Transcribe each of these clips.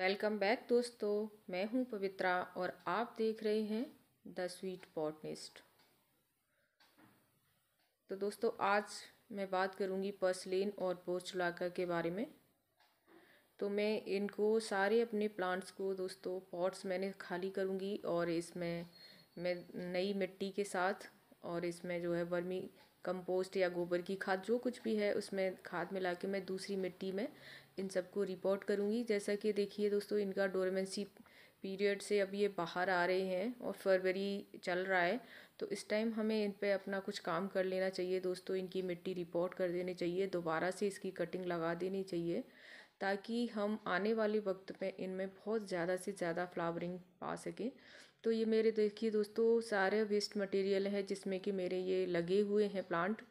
welcome back दोस्तों मैं हूं पवित्रा और आप देख रहे हैं द स्वीट पॉटनिस्ट तो दोस्तों आज मैं बात करूंगी पर्सलिन और बोर्चलाका के बारे में तो मैं इनको सारे अपने प्लांट्स को दोस्तों पॉट्स मैंने खाली करूंगी और इसमें मैं नई मिट्टी के साथ और इसमें जो है वर्मी कंपोस्ट या गोबर की खाद जो कुछ भी है उसमें खाद मिला के मैं दूसरी मिट्टी में इन सबको रिपोर्ट करूँगी जैसा कि देखिए दोस्तों इनका डोरमेंसी पीरियड से अब ये बाहर आ रहे हैं और फरवरी चल रहा है तो इस टाइम हमें इन पर अपना कुछ काम कर लेना चाहिए दोस्तों इनकी मिट्टी रिपोर्ट कर देनी चाहिए दोबारा से इसकी कटिंग लगा देनी चाहिए ताकि हम आने वाले वक्त में इनमें बहुत ज़्यादा से ज़्यादा फ्लावरिंग पा सकें तो ये मेरे देखिए दोस्तों सारे वेस्ट मटेरियल है जिसमें कि मेरे ये लगे हुए हैं प्लांट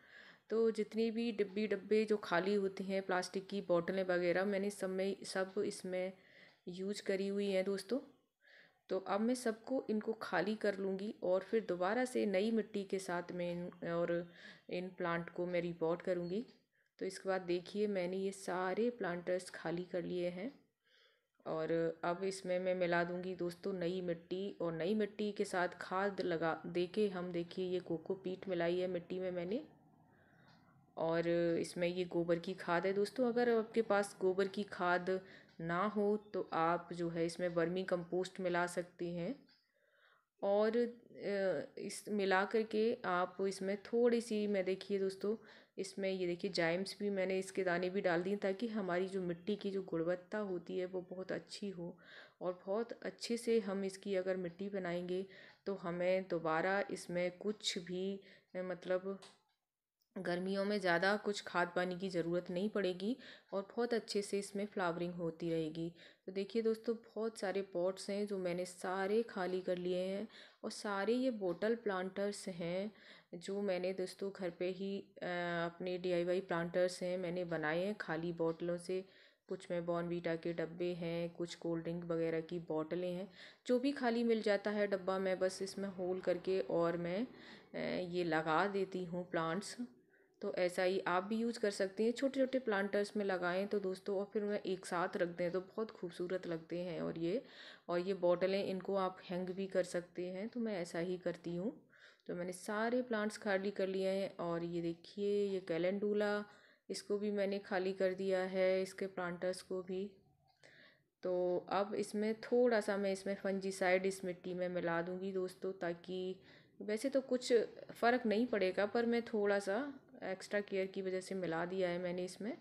तो जितनी भी डिब्बी डब्बे जो खाली होते हैं प्लास्टिक की बॉटलें वगैरह मैंने सब में सब इसमें यूज करी हुई हैं दोस्तों तो अब मैं सबको इनको खाली कर लूँगी और फिर दोबारा से नई मिट्टी के साथ मैं इन और इन प्लांट को मैं रिपोर्ट करूँगी तो इसके बाद देखिए मैंने ये सारे प्लांटर्स खाली कर लिए हैं और अब इसमें मैं मिला दूँगी दोस्तों नई मिट्टी और नई मिट्टी के साथ खाद लगा दे के हम देखिए ये कोको पीट मिलाई है मिट्टी में मैंने और इसमें ये गोबर की खाद है दोस्तों अगर आपके पास गोबर की खाद ना हो तो आप जो है इसमें वर्मी कंपोस्ट मिला सकते हैं और इस मिला करके आप इसमें थोड़ी सी मैं देखिए दोस्तों इसमें ये देखिए जाइम्स भी मैंने इसके दाने भी डाल दिए ताकि हमारी जो मिट्टी की जो गुणवत्ता होती है वो बहुत अच्छी हो और बहुत अच्छे से हम इसकी अगर मिट्टी बनाएंगे तो हमें दोबारा इसमें कुछ भी मतलब गर्मियों में ज़्यादा कुछ खाद पानी की ज़रूरत नहीं पड़ेगी और बहुत अच्छे से इसमें फ्लावरिंग होती रहेगी तो देखिए दोस्तों बहुत सारे पॉट्स हैं जो मैंने सारे खाली कर लिए हैं और सारे ये बोटल प्लांटर्स हैं जो मैंने दोस्तों घर पे ही आ, अपने डीआईवाई प्लांटर्स हैं मैंने बनाए हैं खाली बोटलों से कुछ में बॉर्नवीटा के डब्बे हैं कुछ कोल्ड ड्रिंक वगैरह की बॉटलें हैं जो भी खाली मिल जाता है डब्बा मैं बस इसमें होल करके और मैं ये लगा देती हूँ प्लांट्स तो ऐसा ही आप भी यूज़ कर सकते हैं छोटे छोटे प्लांटर्स में लगाएं तो दोस्तों और फिर उन्हें एक साथ रख दें तो बहुत खूबसूरत लगते हैं और ये और ये बॉटलें इनको आप हैंग भी कर सकते हैं तो मैं ऐसा ही करती हूँ तो मैंने सारे प्लांट्स खाली कर लिए हैं और ये देखिए ये कैलेंडूला इसको भी मैंने खाली कर दिया है इसके प्लांटर्स को भी तो अब इसमें थोड़ा सा मैं इसमें फंजीसाइड इस मिट्टी में मिला दूँगी दोस्तों ताकि वैसे तो कुछ फ़र्क नहीं पड़ेगा पर मैं थोड़ा सा एक्स्ट्रा केयर की वजह से मिला दिया है मैंने इसमें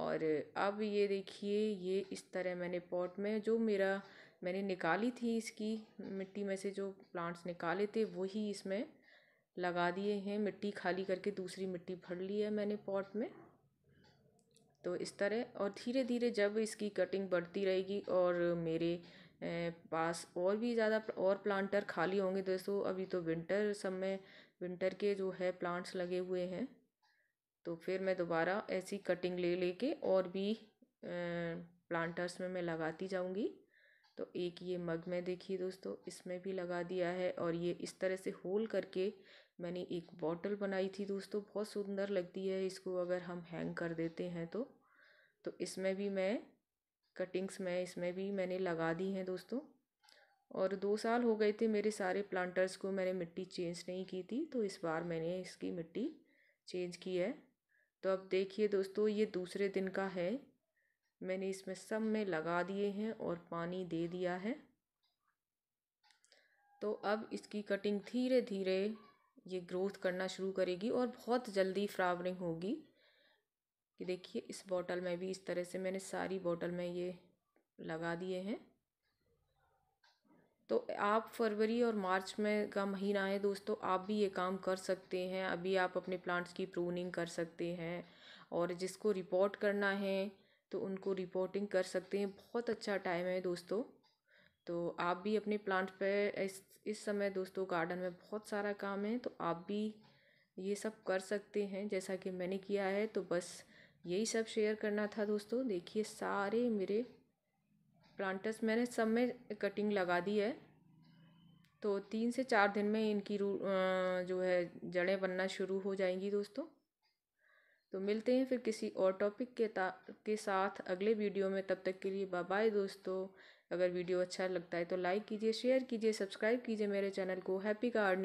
और अब ये देखिए ये इस तरह मैंने पॉट में जो मेरा मैंने निकाली थी इसकी मिट्टी में से जो प्लांट्स निकाले थे वही इसमें लगा दिए हैं मिट्टी खाली करके दूसरी मिट्टी भर ली है मैंने पॉट में तो इस तरह और धीरे धीरे जब इसकी कटिंग बढ़ती रहेगी और मेरे पास और भी ज़्यादा और प्लांटर खाली होंगे दोस्तों अभी तो विंटर समय विंटर के जो है प्लांट्स लगे हुए हैं तो फिर मैं दोबारा ऐसी कटिंग ले लेके और भी प्लांटर्स में मैं लगाती जाऊंगी तो एक ये मग में देखिए दोस्तों इसमें भी लगा दिया है और ये इस तरह से होल करके मैंने एक बॉटल बनाई थी दोस्तों बहुत सुंदर लगती है इसको अगर हम हैंग कर देते हैं तो तो इसमें भी मैं कटिंग्स मैं इसमें भी मैंने लगा दी हैं दोस्तों और दो साल हो गए थे मेरे सारे प्लांटर्स को मैंने मिट्टी चेंज नहीं की थी तो इस बार मैंने इसकी मिट्टी चेंज की है तो अब देखिए दोस्तों ये दूसरे दिन का है मैंने इसमें सब में लगा दिए हैं और पानी दे दिया है तो अब इसकी कटिंग धीरे धीरे ये ग्रोथ करना शुरू करेगी और बहुत जल्दी फ्लावरिंग होगी कि देखिए इस बॉटल में भी इस तरह से मैंने सारी बॉटल में ये लगा दिए हैं तो आप फरवरी और मार्च में का महीना है दोस्तों आप भी ये काम कर सकते हैं अभी आप अपने प्लांट्स की प्रूनिंग कर सकते हैं और जिसको रिपोर्ट करना है तो उनको रिपोर्टिंग कर सकते हैं बहुत अच्छा टाइम है दोस्तों तो आप भी अपने प्लांट पे इस इस समय दोस्तों गार्डन में बहुत सारा काम है तो आप भी ये सब कर सकते हैं जैसा कि मैंने किया है तो बस यही सब शेयर करना था दोस्तों देखिए सारे मेरे प्लांटर्स मैंने सब में कटिंग लगा दी है तो तीन से चार दिन में इनकी रू जो है जड़ें बनना शुरू हो जाएंगी दोस्तों तो मिलते हैं फिर किसी और टॉपिक के के साथ अगले वीडियो में तब तक के लिए बाय बाय दोस्तों अगर वीडियो अच्छा लगता है तो लाइक कीजिए शेयर कीजिए सब्सक्राइब कीजिए मेरे चैनल को हैप्पी गार्डनिंग